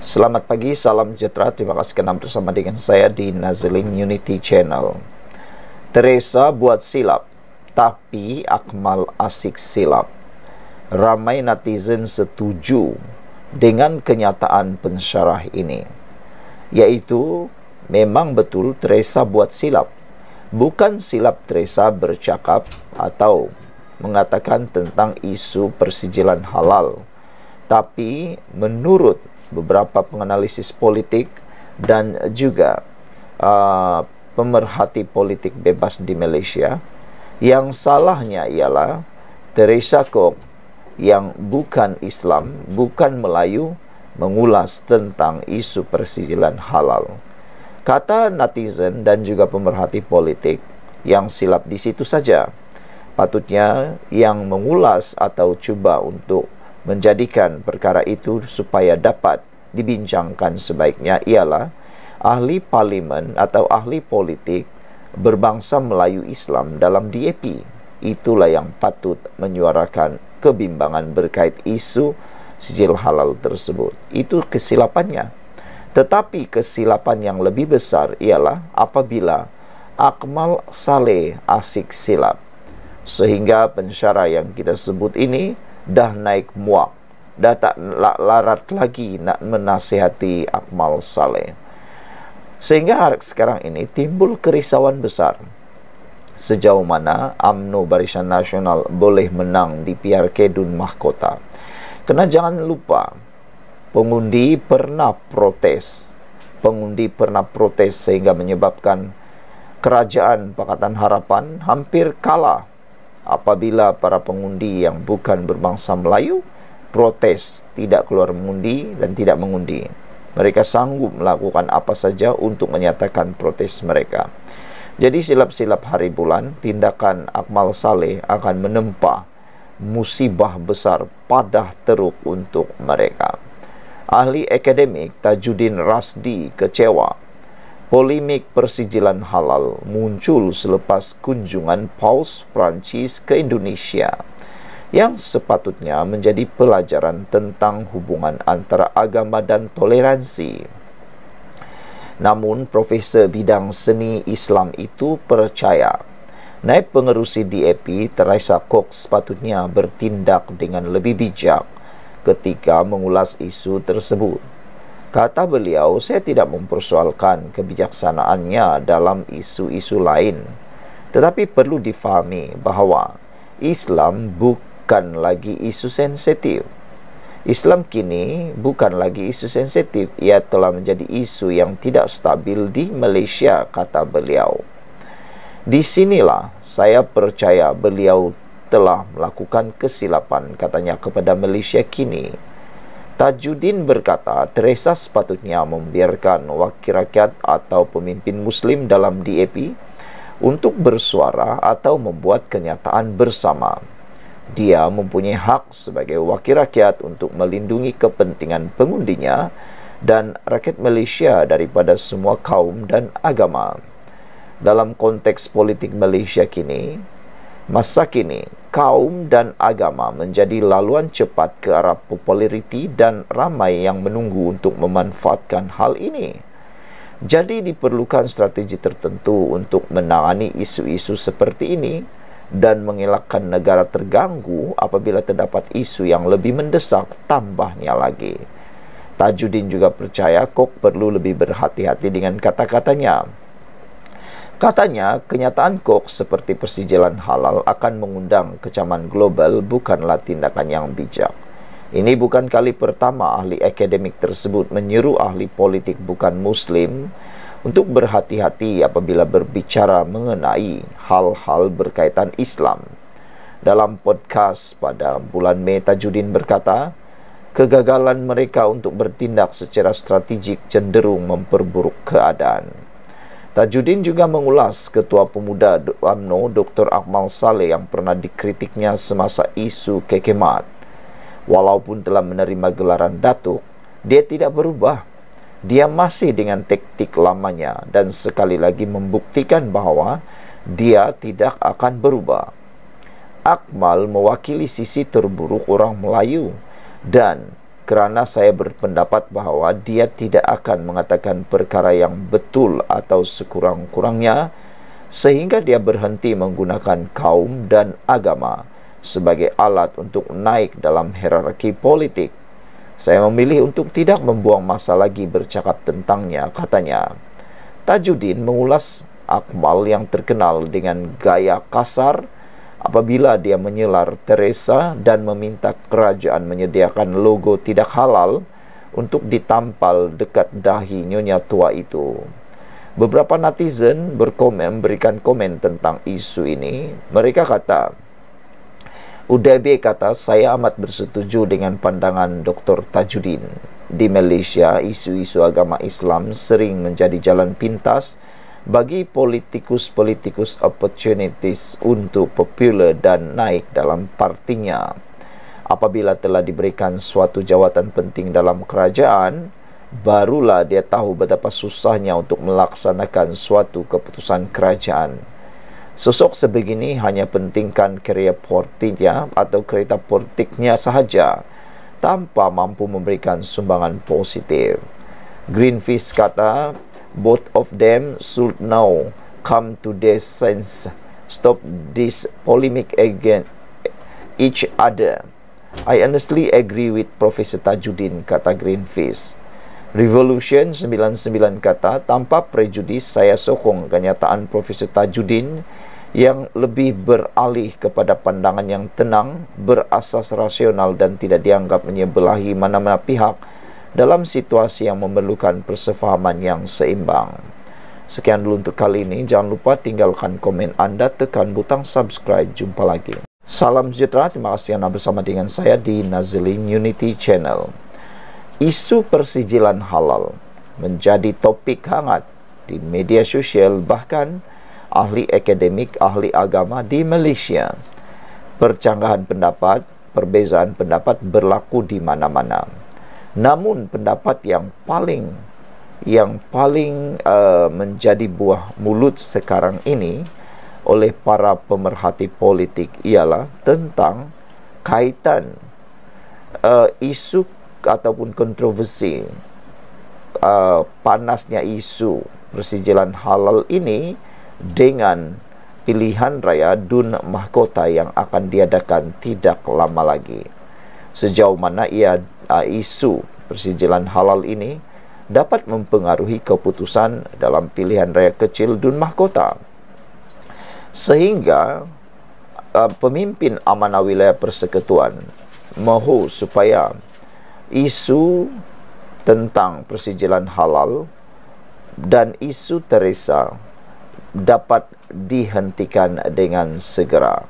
Selamat pagi, salam sejahtera. Terima kasih kerana bersama dengan saya di Nazling Unity Channel. Teresa buat silap, tapi Akmal asik silap. Ramai netizen setuju dengan kenyataan pensyarah ini. Yaitu, memang betul Teresa buat silap. Bukan silap Teresa bercakap atau mengatakan tentang isu persijilan halal. Tapi menurut beberapa penganalisis politik dan juga uh, pemerhati politik bebas di Malaysia yang salahnya ialah Teresa Kok yang bukan Islam, bukan Melayu mengulas tentang isu persijilan halal kata netizen dan juga pemerhati politik yang silap di situ saja patutnya yang mengulas atau cuba untuk menjadikan perkara itu supaya dapat dibincangkan sebaiknya ialah ahli parlimen atau ahli politik berbangsa Melayu Islam dalam DAP itulah yang patut menyuarakan kebimbangan berkait isu sijil halal tersebut itu kesilapannya tetapi kesilapan yang lebih besar ialah apabila Akmal Saleh asik silap sehingga pensyarah yang kita sebut ini dah naik muak dah tak larat lagi nak menasihati Akmal Saleh sehingga sekarang ini timbul kerisauan besar sejauh mana UMNO Barisan Nasional boleh menang di PRK Dun Mahkota kena jangan lupa pengundi pernah protes pengundi pernah protes sehingga menyebabkan kerajaan Pakatan Harapan hampir kalah apabila para pengundi yang bukan berbangsa Melayu protes tidak keluar mengundi dan tidak mengundi. Mereka sanggup melakukan apa saja untuk menyatakan protes mereka. Jadi silap-silap hari bulan, tindakan Akmal Saleh akan menempa musibah besar padah teruk untuk mereka. Ahli akademik Tajuddin Rasdi kecewa Polemik persijilan halal muncul selepas kunjungan Paus Prancis ke Indonesia yang sepatutnya menjadi pelajaran tentang hubungan antara agama dan toleransi. Namun, Profesor Bidang Seni Islam itu percaya Naib pengerusi DAP Teresa Cox sepatutnya bertindak dengan lebih bijak ketika mengulas isu tersebut. Kata beliau, saya tidak mempersoalkan kebijaksanaannya dalam isu-isu lain. Tetapi perlu difahami bahawa Islam bukan lagi isu sensitif. Islam kini bukan lagi isu sensitif. Ia telah menjadi isu yang tidak stabil di Malaysia, kata beliau. Di sinilah saya percaya beliau telah melakukan kesilapan, katanya kepada Malaysia kini. Tajuddin berkata Teresa sepatutnya membiarkan wakil rakyat atau pemimpin muslim dalam DAP untuk bersuara atau membuat kenyataan bersama. Dia mempunyai hak sebagai wakil rakyat untuk melindungi kepentingan pengundinya dan rakyat Malaysia daripada semua kaum dan agama. Dalam konteks politik Malaysia kini, Masa kini, kaum dan agama menjadi laluan cepat ke arah populariti dan ramai yang menunggu untuk memanfaatkan hal ini. Jadi diperlukan strategi tertentu untuk menangani isu-isu seperti ini dan mengelakkan negara terganggu apabila terdapat isu yang lebih mendesak tambahnya lagi. Tajuddin juga percaya Kok perlu lebih berhati-hati dengan kata-katanya. Katanya, kenyataan Cook seperti persijilan halal akan mengundang kecaman global bukanlah tindakan yang bijak. Ini bukan kali pertama ahli akademik tersebut menyeru ahli politik bukan muslim untuk berhati-hati apabila berbicara mengenai hal-hal berkaitan Islam. Dalam podcast pada bulan Mei Tajuddin berkata, kegagalan mereka untuk bertindak secara strategik cenderung memperburuk keadaan. Tajuddin juga mengulas Ketua Pemuda UMNO Dr. Akmal Saleh yang pernah dikritiknya semasa isu kekemat. Walaupun telah menerima gelaran datuk, dia tidak berubah. Dia masih dengan taktik lamanya dan sekali lagi membuktikan bahawa dia tidak akan berubah. Akmal mewakili sisi terburuk orang Melayu dan kerana saya berpendapat bahawa dia tidak akan mengatakan perkara yang betul atau sekurang-kurangnya sehingga dia berhenti menggunakan kaum dan agama sebagai alat untuk naik dalam hierarki politik. Saya memilih untuk tidak membuang masa lagi bercakap tentangnya, katanya. Tajuddin mengulas Akmal yang terkenal dengan gaya kasar apabila dia menyelar Teresa dan meminta kerajaan menyediakan logo tidak halal untuk ditampal dekat dahi nyonya tua itu. Beberapa netizen berkomen berikan komen tentang isu ini. Mereka kata, Udebe kata, saya amat bersetuju dengan pandangan Dr. Tajudin. Di Malaysia, isu-isu agama Islam sering menjadi jalan pintas bagi politikus-politikus opportunities untuk popular dan naik dalam partinya. Apabila telah diberikan suatu jawatan penting dalam kerajaan, barulah dia tahu betapa susahnya untuk melaksanakan suatu keputusan kerajaan. Sosok sebegini hanya pentingkan kerja portinya atau kereta portiknya sahaja tanpa mampu memberikan sumbangan positif. Greenfish kata both of them should now come to their sense stop this polemic again each other i honestly agree with professor tajuddin kata greenface revolution 99 kata tanpa prejudis saya sokong kenyataan profesor tajuddin yang lebih beralih kepada pandangan yang tenang berasas rasional dan tidak dianggap menyebelahi mana-mana pihak dalam situasi yang memerlukan persefahaman yang seimbang. Sekian dulu untuk kali ini. Jangan lupa tinggalkan komen anda, tekan butang subscribe. Jumpa lagi. Salam sejahtera. Terima kasih anda bersama dengan saya di Nazilin Unity Channel. Isu persijilan halal menjadi topik hangat di media sosial bahkan ahli akademik, ahli agama di Malaysia. Percanggahan pendapat, perbezaan pendapat berlaku di mana-mana namun pendapat yang paling yang paling uh, menjadi buah mulut sekarang ini oleh para pemerhati politik ialah tentang kaitan uh, isu ataupun kontroversi uh, panasnya isu persijilan halal ini dengan pilihan raya dun mahkota yang akan diadakan tidak lama lagi sejauh mana ia isu persijilan halal ini dapat mempengaruhi keputusan dalam pilihan raya kecil dun mahkota sehingga uh, pemimpin amanah wilayah persekutuan mahu supaya isu tentang persijilan halal dan isu terisa dapat dihentikan dengan segera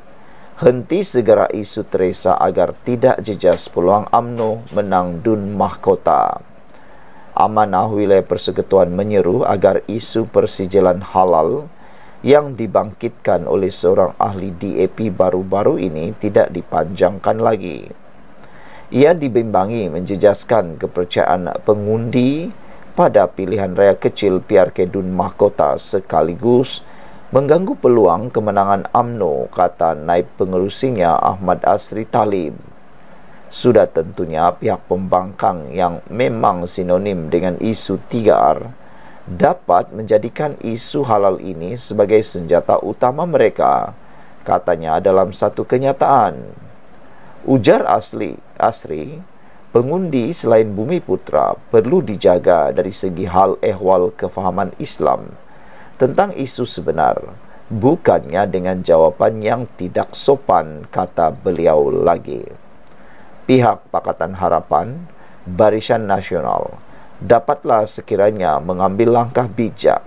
henti segera isu Teresa agar tidak jejas peluang AMNO menang dun mahkota. Amanah Wilayah Persekutuan menyeru agar isu persijilan halal yang dibangkitkan oleh seorang ahli DAP baru-baru ini tidak dipanjangkan lagi. Ia dibimbangi menjejaskan kepercayaan pengundi pada pilihan raya kecil PRK Dun Mahkota sekaligus mengganggu peluang kemenangan AMNO, kata naib pengerusinya Ahmad Asri Talib. Sudah tentunya pihak pembangkang yang memang sinonim dengan isu 3R dapat menjadikan isu halal ini sebagai senjata utama mereka, katanya dalam satu kenyataan. Ujar asli Asri, pengundi selain bumi putra perlu dijaga dari segi hal ehwal kefahaman Islam tentang isu sebenar bukannya dengan jawapan yang tidak sopan kata beliau lagi pihak pakatan harapan barisan nasional dapatlah sekiranya mengambil langkah bijak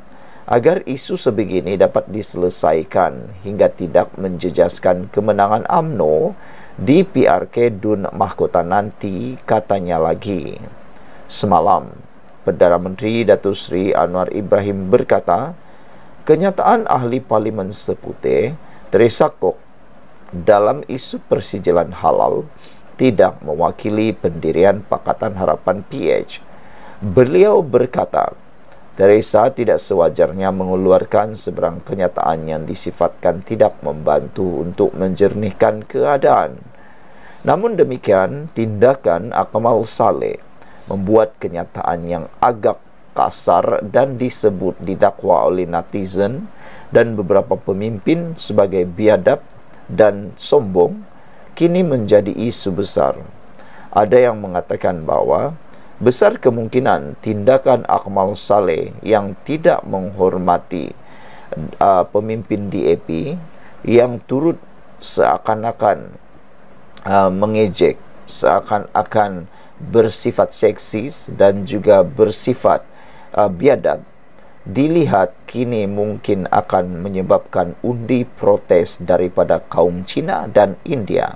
agar isu sebegini dapat diselesaikan hingga tidak menjejaskan kemenangan AMNO di PRK Dun Mahkota nanti katanya lagi semalam Perdana Menteri Datuk Sri Anwar Ibrahim berkata Kenyataan ahli parlimen seputih Teresa Kok dalam isu persijilan halal tidak mewakili pendirian Pakatan Harapan PH. Beliau berkata, Teresa tidak sewajarnya mengeluarkan seberang kenyataan yang disifatkan tidak membantu untuk menjernihkan keadaan. Namun demikian, tindakan Akmal Saleh membuat kenyataan yang agak kasar dan disebut didakwa oleh netizen dan beberapa pemimpin sebagai biadab dan sombong kini menjadi isu besar. Ada yang mengatakan bahawa besar kemungkinan tindakan Akmal Saleh yang tidak menghormati uh, pemimpin DAP yang turut seakan-akan uh, mengejek, seakan-akan bersifat seksis dan juga bersifat uh, biadab dilihat kini mungkin akan menyebabkan undi protes daripada kaum Cina dan India.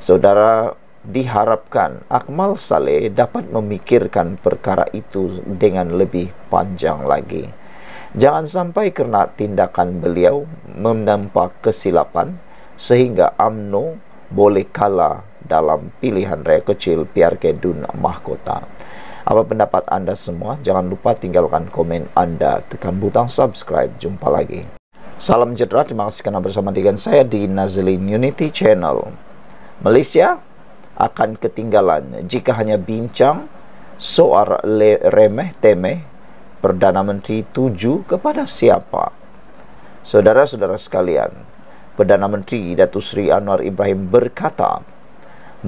Saudara diharapkan Akmal Saleh dapat memikirkan perkara itu dengan lebih panjang lagi. Jangan sampai kerana tindakan beliau menampak kesilapan sehingga UMNO boleh kalah dalam pilihan raya kecil PRK Dun Mahkota. Apa pendapat anda semua? Jangan lupa tinggalkan komen anda. Tekan butang subscribe. Jumpa lagi. Salam sejahtera. Terima kasih kerana bersama dengan saya di Nazlin Unity Channel. Malaysia akan ketinggalan jika hanya bincang soar remeh temeh Perdana Menteri tuju kepada siapa? Saudara-saudara sekalian, Perdana Menteri Datuk Sri Anwar Ibrahim berkata,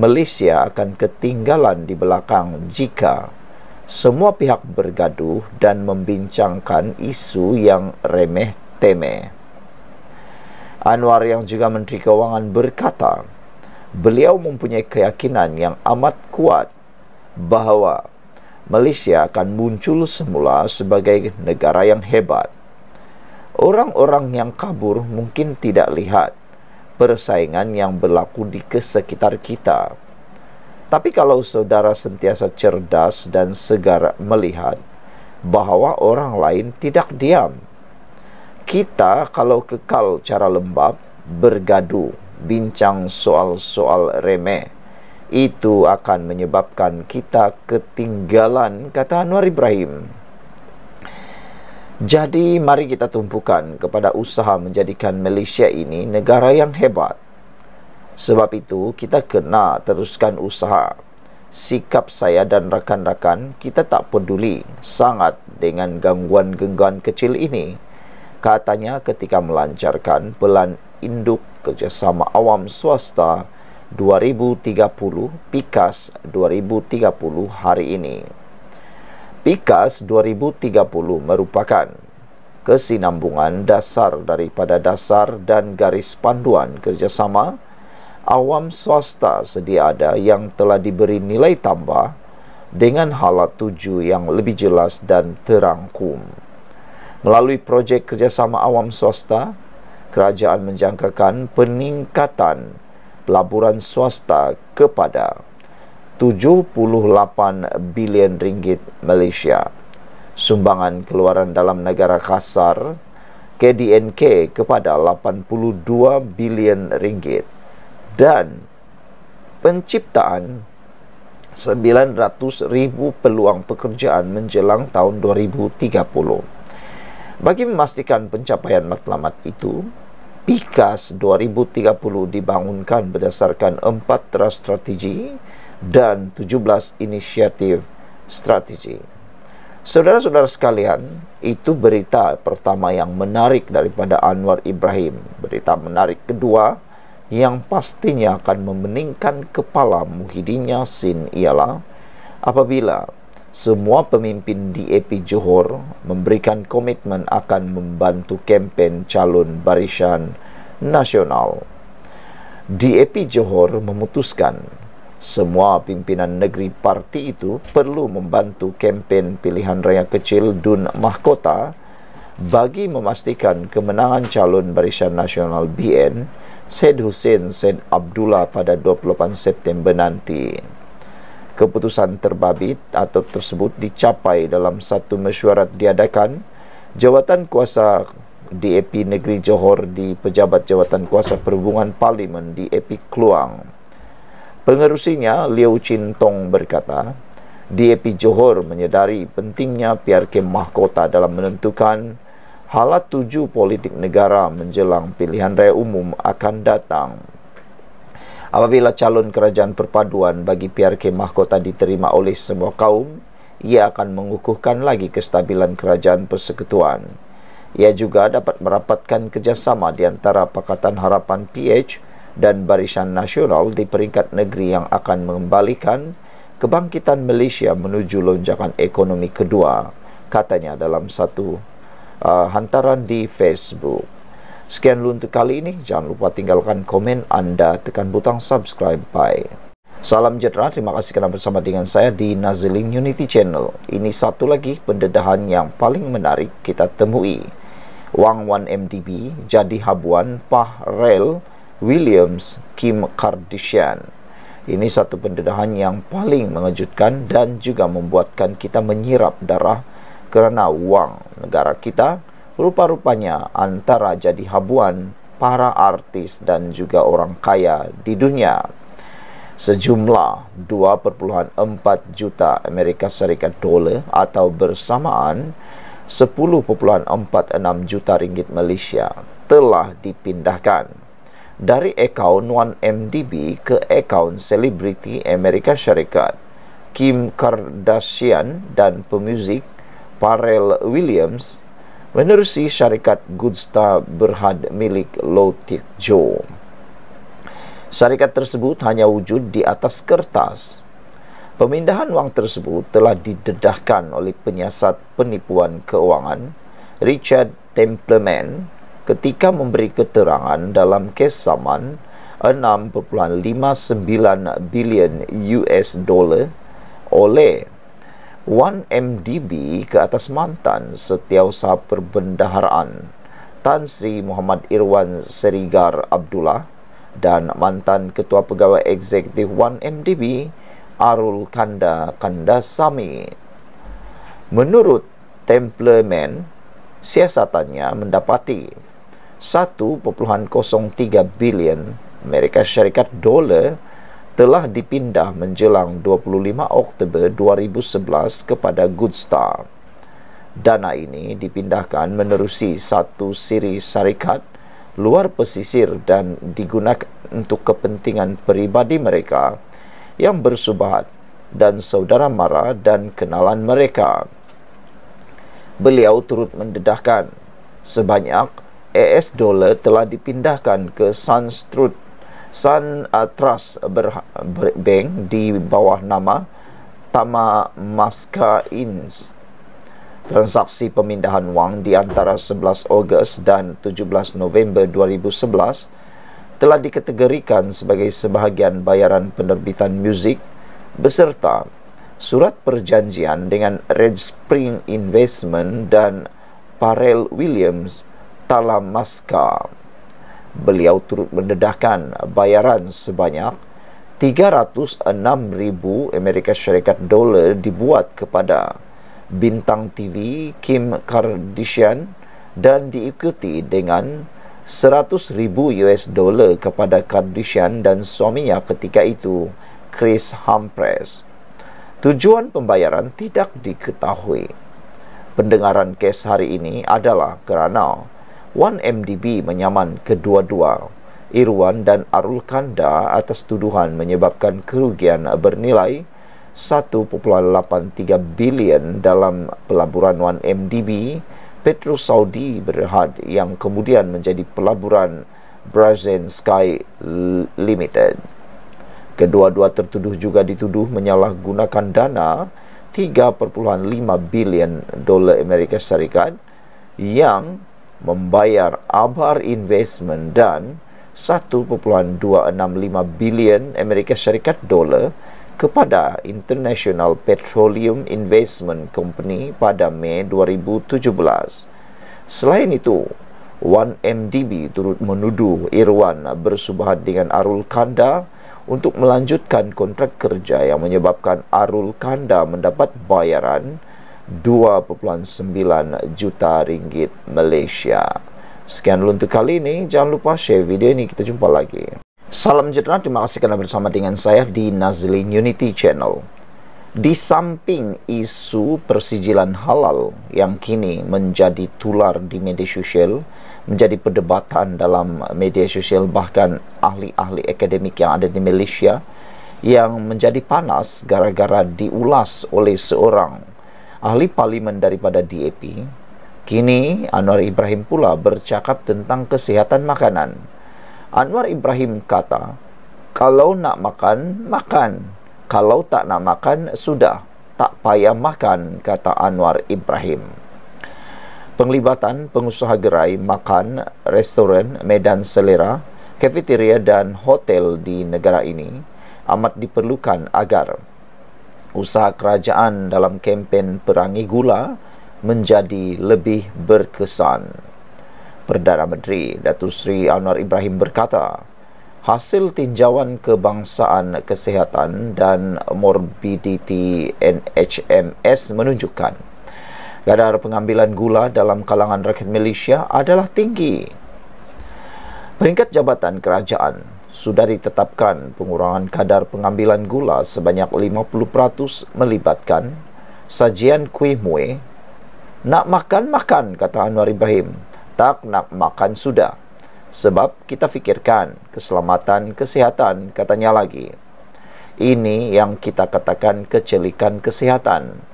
Malaysia akan ketinggalan di belakang jika semua pihak bergaduh dan membincangkan isu yang remeh temeh. Anwar yang juga Menteri kewangan berkata, beliau mempunyai keyakinan yang amat kuat bahawa Malaysia akan muncul semula sebagai negara yang hebat. Orang-orang yang kabur mungkin tidak lihat persaingan yang berlaku di kesekitar kita. Tapi kalau saudara sentiasa cerdas dan segar melihat bahwa orang lain tidak diam. Kita kalau kekal cara lembab, bergaduh, bincang soal-soal remeh, itu akan menyebabkan kita ketinggalan kata Anwar Ibrahim. Jadi mari kita tumpukan kepada usaha menjadikan Malaysia ini negara yang hebat. Sebab itu kita kena teruskan usaha Sikap saya dan rakan-rakan kita tak peduli sangat dengan gangguan-gangguan kecil ini Katanya ketika melancarkan pelan induk kerjasama awam swasta 2030 PIKAS 2030 hari ini PIKAS 2030 merupakan kesinambungan dasar daripada dasar dan garis panduan kerjasama awam swasta sedia ada yang telah diberi nilai tambah dengan halat tuju yang lebih jelas dan terangkum. Melalui projek kerjasama awam swasta, kerajaan menjangkakan peningkatan pelaburan swasta kepada 78 bilion ringgit Malaysia. Sumbangan keluaran dalam negara kasar KDNK kepada 82 bilion ringgit dan penciptaan 900 ribu peluang pekerjaan menjelang tahun 2030. Bagi memastikan pencapaian matlamat itu, PIKAS 2030 dibangunkan berdasarkan 4 teras strategi dan 17 inisiatif strategi. Saudara-saudara sekalian, itu berita pertama yang menarik daripada Anwar Ibrahim. Berita menarik kedua, yang pastinya akan memeningkan kepala Muhyiddin Sin ialah apabila semua pemimpin di EP Johor memberikan komitmen akan membantu kempen calon barisan nasional. DAP Johor memutuskan semua pimpinan negeri parti itu perlu membantu kempen pilihan raya kecil Dun Mahkota bagi memastikan kemenangan calon barisan nasional BN Said Hussein Said Abdullah pada 28 September nanti. Keputusan terbabit atau tersebut dicapai dalam satu mesyuarat diadakan jawatan kuasa DAP Negeri Johor di Pejabat Jawatan Kuasa Perhubungan Parlimen di DAP Kluang. Pengerusinya Liu Chin Tong berkata, DAP Johor menyedari pentingnya PRK Mahkota dalam menentukan Halat tuju politik negara menjelang pilihan raya umum akan datang. Apabila calon kerajaan perpaduan bagi PRK Mahkota diterima oleh semua kaum, ia akan mengukuhkan lagi kestabilan kerajaan persekutuan. Ia juga dapat merapatkan kerjasama di antara Pakatan Harapan PH dan Barisan Nasional di peringkat negeri yang akan mengembalikan kebangkitan Malaysia menuju lonjakan ekonomi kedua, katanya dalam satu uh, hantaran di Facebook. Sekian dulu untuk kali ini. Jangan lupa tinggalkan komen anda, tekan butang subscribe. Bye. Salam sejahtera, terima kasih kerana bersama dengan saya di Nazling Unity Channel. Ini satu lagi pendedahan yang paling menarik kita temui. Wang Wan MTB jadi habuan Pah Rel Williams Kim Kardashian. Ini satu pendedahan yang paling mengejutkan dan juga membuatkan kita menyirap darah kerana wang negara kita rupa-rupanya antara jadi habuan para artis dan juga orang kaya di dunia sejumlah 2.4 juta Amerika Serikat dolar atau bersamaan 10.46 juta ringgit Malaysia telah dipindahkan dari akaun 1MDB ke akaun selebriti Amerika Syarikat Kim Kardashian dan pemuzik Parel Williams menerusi syarikat Goodstar Berhad milik Lotik Joe. Syarikat tersebut hanya wujud di atas kertas. Pemindahan wang tersebut telah didedahkan oleh penyiasat penipuan keuangan Richard Templeman ketika memberi keterangan dalam kes saman 6.59 bilion US dollar oleh 1MDB ke atas mantan Setiausaha Perbendaharaan Tan Sri Muhammad Irwan Serigar Abdullah dan mantan Ketua Pegawai Eksekutif 1MDB Arul Kanda Kandasami. Menurut Templeman, siasatannya mendapati 1.03 bilion Amerika Syarikat dolar telah dipindah menjelang 25 Oktober 2011 kepada Goodstar. Dana ini dipindahkan menerusi satu siri syarikat luar pesisir dan digunakan untuk kepentingan peribadi mereka yang bersubahat dan saudara mara dan kenalan mereka. Beliau turut mendedahkan sebanyak AS dolar telah dipindahkan ke SunStruth Sun uh, Trust ber, ber, Bank di bawah nama Tama Maska Inns. Transaksi pemindahan wang di antara 11 Ogos dan 17 November 2011 telah dikategorikan sebagai sebahagian bayaran penerbitan muzik beserta surat perjanjian dengan Red Spring Investment dan Parel Williams Talamaska beliau turut mendedahkan bayaran sebanyak 306,000 Amerika Syarikat dolar dibuat kepada bintang TV Kim Kardashian dan diikuti dengan 100,000 US dolar kepada Kardashian dan suaminya ketika itu Chris Humphries. Tujuan pembayaran tidak diketahui. Pendengaran kes hari ini adalah kerana 1MDB menyaman kedua-dua. Irwan dan Arul Kanda atas tuduhan menyebabkan kerugian bernilai 1.83 bilion dalam pelaburan 1MDB Petrus Saudi Berhad yang kemudian menjadi pelaburan Brazen Sky Limited. Kedua-dua tertuduh juga dituduh menyalahgunakan dana 3.5 bilion dolar Amerika Syarikat yang membayar Abar Investment dan 1.265 bilion Amerika Syarikat dolar kepada International Petroleum Investment Company pada Mei 2017. Selain itu, 1MDB turut menuduh Irwan bersubahat dengan Arul Kanda untuk melanjutkan kontrak kerja yang menyebabkan Arul Kanda mendapat bayaran 2.9 juta ringgit Malaysia. Sekian dulu untuk kali ini. Jangan lupa share video ini. Kita jumpa lagi. Salam sejahtera. Terima kasih kerana bersama dengan saya di Nazlin Unity Channel. Di samping isu persijilan halal yang kini menjadi tular di media sosial, menjadi perdebatan dalam media sosial bahkan ahli-ahli akademik yang ada di Malaysia yang menjadi panas gara-gara diulas oleh seorang ahli parlimen daripada DAP, kini Anwar Ibrahim pula bercakap tentang kesihatan makanan. Anwar Ibrahim kata, kalau nak makan, makan. Kalau tak nak makan, sudah. Tak payah makan, kata Anwar Ibrahim. Penglibatan pengusaha gerai, makan, restoran, medan selera, kafetaria dan hotel di negara ini amat diperlukan agar usaha kerajaan dalam kempen perangi gula menjadi lebih berkesan. Perdana Menteri Datu Sri Anwar Ibrahim berkata, hasil tinjauan kebangsaan kesihatan dan morbiditi NHMS menunjukkan kadar pengambilan gula dalam kalangan rakyat Malaysia adalah tinggi. Peringkat jabatan kerajaan sudah ditetapkan pengurangan kadar pengambilan gula sebanyak 50% melibatkan sajian kuih muih. Nak makan, makan, kata Anwar Ibrahim. Tak nak makan, sudah. Sebab kita fikirkan keselamatan, kesehatan, katanya lagi. Ini yang kita katakan kecelikan kesehatan.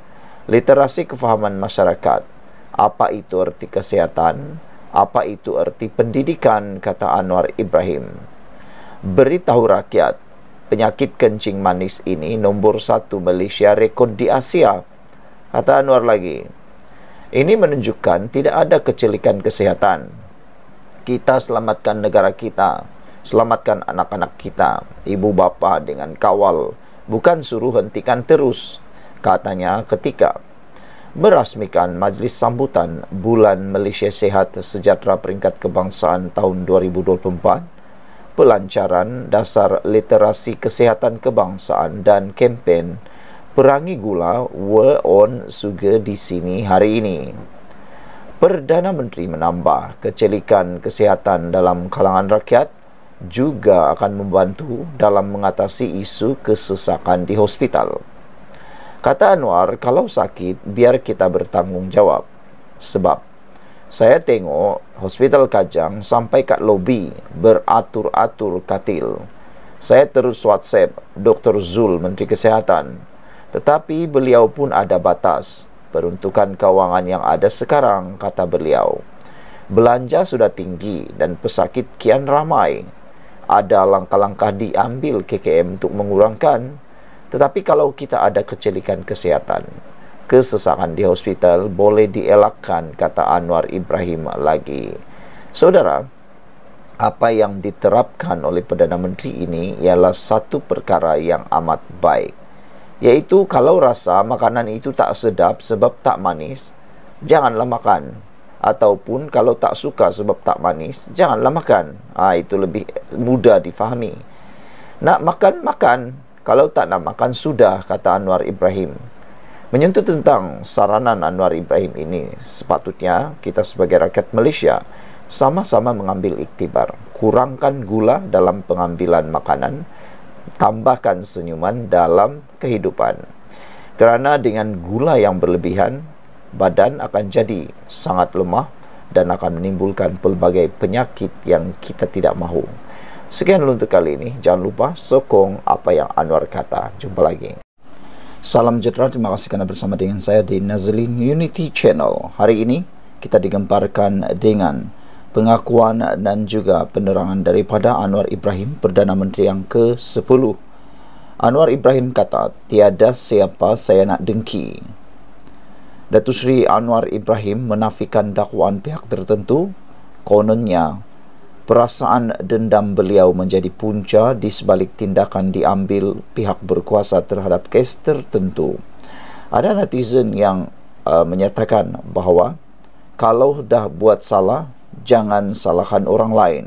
Literasi kefahaman masyarakat. Apa itu arti kesehatan? Apa itu arti pendidikan? Kata Anwar Ibrahim beritahu rakyat penyakit kencing manis ini nombor satu Malaysia rekod di Asia. Kata Anwar lagi, ini menunjukkan tidak ada kecelikan kesehatan. Kita selamatkan negara kita, selamatkan anak-anak kita, ibu bapa dengan kawal, bukan suruh hentikan terus, katanya ketika merasmikan majlis sambutan bulan Malaysia Sehat Sejahtera Peringkat Kebangsaan tahun 2024 pelancaran dasar literasi kesihatan kebangsaan dan kempen perangi gula War on Sugar di sini hari ini. Perdana Menteri menambah kecelikan kesihatan dalam kalangan rakyat juga akan membantu dalam mengatasi isu kesesakan di hospital. Kata Anwar, kalau sakit biar kita bertanggungjawab sebab saya tengok hospital Kajang sampai kat lobi beratur-atur katil. Saya terus WhatsApp Dr. Zul, Menteri Kesehatan. Tetapi beliau pun ada batas peruntukan kewangan yang ada sekarang, kata beliau. Belanja sudah tinggi dan pesakit kian ramai. Ada langkah-langkah diambil KKM untuk mengurangkan. Tetapi kalau kita ada kecelikan kesehatan, kesesakan di hospital boleh dielakkan kata Anwar Ibrahim lagi. Saudara, apa yang diterapkan oleh Perdana Menteri ini ialah satu perkara yang amat baik. Yaitu kalau rasa makanan itu tak sedap sebab tak manis, janganlah makan. Ataupun kalau tak suka sebab tak manis, janganlah makan. ha, itu lebih mudah difahami. Nak makan makan, kalau tak nak makan sudah kata Anwar Ibrahim. Menyentuh tentang saranan Anwar Ibrahim ini, sepatutnya kita sebagai rakyat Malaysia sama-sama mengambil iktibar. Kurangkan gula dalam pengambilan makanan, tambahkan senyuman dalam kehidupan. Kerana dengan gula yang berlebihan, badan akan jadi sangat lemah dan akan menimbulkan pelbagai penyakit yang kita tidak mahu. Sekian untuk kali ini. Jangan lupa sokong apa yang Anwar kata. Jumpa lagi. Salam sejahtera, terima kasih kerana bersama dengan saya di Nazlin Unity Channel. Hari ini kita digemparkan dengan pengakuan dan juga penerangan daripada Anwar Ibrahim, Perdana Menteri yang ke-10. Anwar Ibrahim kata, tiada siapa saya nak dengki. Datu Sri Anwar Ibrahim menafikan dakwaan pihak tertentu kononnya perasaan dendam beliau menjadi punca di sebalik tindakan diambil pihak berkuasa terhadap kes tertentu. Ada netizen yang uh, menyatakan bahawa kalau dah buat salah, jangan salahkan orang lain.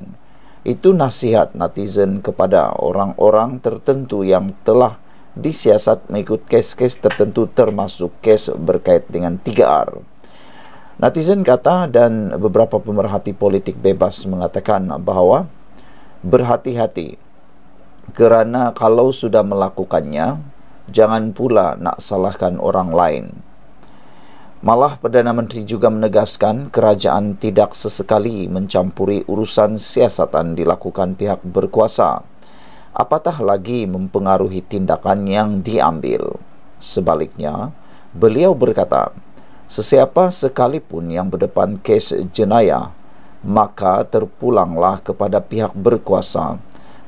Itu nasihat netizen kepada orang-orang tertentu yang telah disiasat mengikut kes-kes tertentu termasuk kes berkait dengan 3R. Netizen kata dan beberapa pemerhati politik bebas mengatakan bahawa berhati-hati kerana kalau sudah melakukannya jangan pula nak salahkan orang lain. Malah Perdana Menteri juga menegaskan kerajaan tidak sesekali mencampuri urusan siasatan dilakukan pihak berkuasa. Apatah lagi mempengaruhi tindakan yang diambil. Sebaliknya, beliau berkata, Sesiapa sekalipun yang berdepan kes jenayah, maka terpulanglah kepada pihak berkuasa,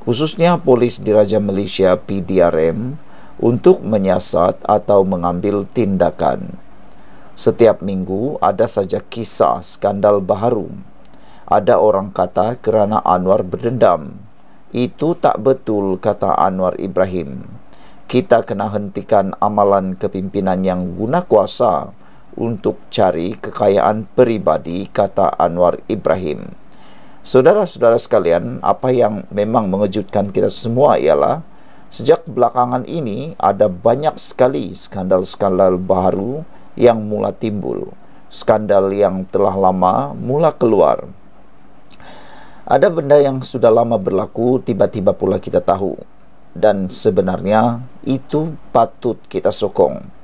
khususnya polis diraja Malaysia PDRM, untuk menyiasat atau mengambil tindakan. Setiap minggu ada saja kisah skandal baharu. Ada orang kata kerana Anwar berdendam. Itu tak betul kata Anwar Ibrahim. Kita kena hentikan amalan kepimpinan yang guna kuasa untuk cari kekayaan peribadi, kata Anwar Ibrahim. Saudara-saudara sekalian, apa yang memang mengejutkan kita semua ialah sejak belakangan ini ada banyak sekali skandal-skandal baru yang mula timbul. Skandal yang telah lama mula keluar. Ada benda yang sudah lama berlaku tiba-tiba pula kita tahu dan sebenarnya itu patut kita sokong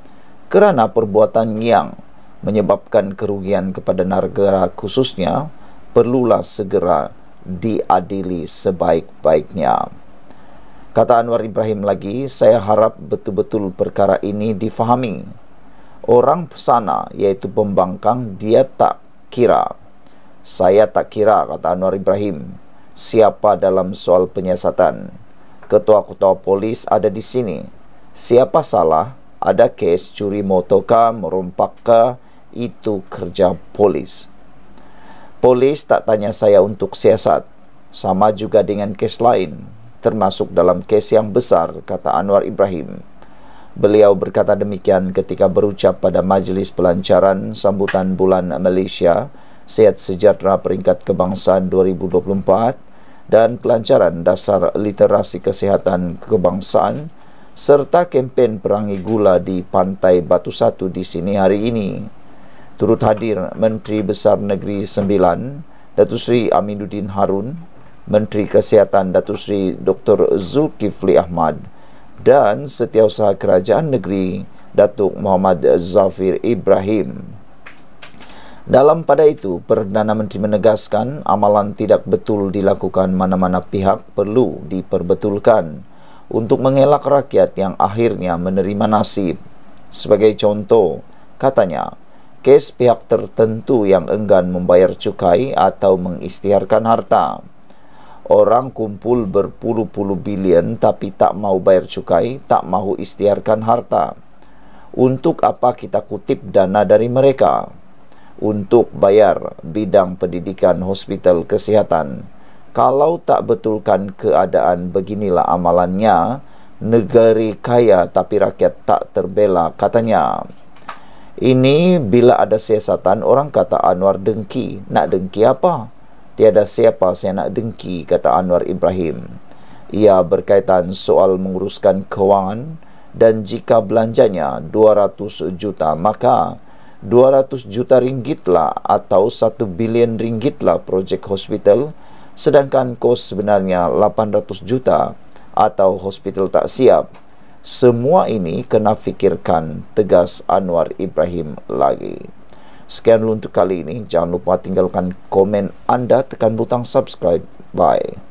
kerana perbuatan yang menyebabkan kerugian kepada negara khususnya perlulah segera diadili sebaik-baiknya. Kata Anwar Ibrahim lagi, saya harap betul-betul perkara ini difahami. Orang sana iaitu pembangkang dia tak kira. Saya tak kira kata Anwar Ibrahim siapa dalam soal penyiasatan. Ketua-ketua polis ada di sini. Siapa salah ada kes curi motor ke, merompak ke, itu kerja polis. Polis tak tanya saya untuk siasat. Sama juga dengan kes lain, termasuk dalam kes yang besar, kata Anwar Ibrahim. Beliau berkata demikian ketika berucap pada majlis pelancaran sambutan bulan Malaysia Sehat Sejahtera Peringkat Kebangsaan 2024 dan pelancaran dasar literasi kesehatan kebangsaan 2024 serta kempen perangi gula di Pantai Batu Satu di sini hari ini. Turut hadir Menteri Besar Negeri Sembilan, Datuk Seri Aminuddin Harun, Menteri Kesihatan Datuk Seri Dr. Zulkifli Ahmad dan Setiausaha Kerajaan Negeri Datuk Muhammad Zafir Ibrahim. Dalam pada itu, Perdana Menteri menegaskan amalan tidak betul dilakukan mana-mana pihak perlu diperbetulkan untuk mengelak rakyat yang akhirnya menerima nasib. Sebagai contoh, katanya, kes pihak tertentu yang enggan membayar cukai atau mengistiharkan harta. Orang kumpul berpuluh-puluh bilion tapi tak mau bayar cukai, tak mau istiharkan harta. Untuk apa kita kutip dana dari mereka? Untuk bayar bidang pendidikan hospital kesihatan kalau tak betulkan keadaan beginilah amalannya negeri kaya tapi rakyat tak terbela katanya ini bila ada siasatan orang kata Anwar dengki nak dengki apa tiada siapa saya nak dengki kata Anwar Ibrahim ia berkaitan soal menguruskan kewangan dan jika belanjanya 200 juta maka 200 juta ringgit lah atau 1 bilion lah projek hospital sedangkan kos sebenarnya 800 juta atau hospital tak siap. Semua ini kena fikirkan tegas Anwar Ibrahim lagi. Sekian untuk kali ini. Jangan lupa tinggalkan komen anda. Tekan butang subscribe. Bye.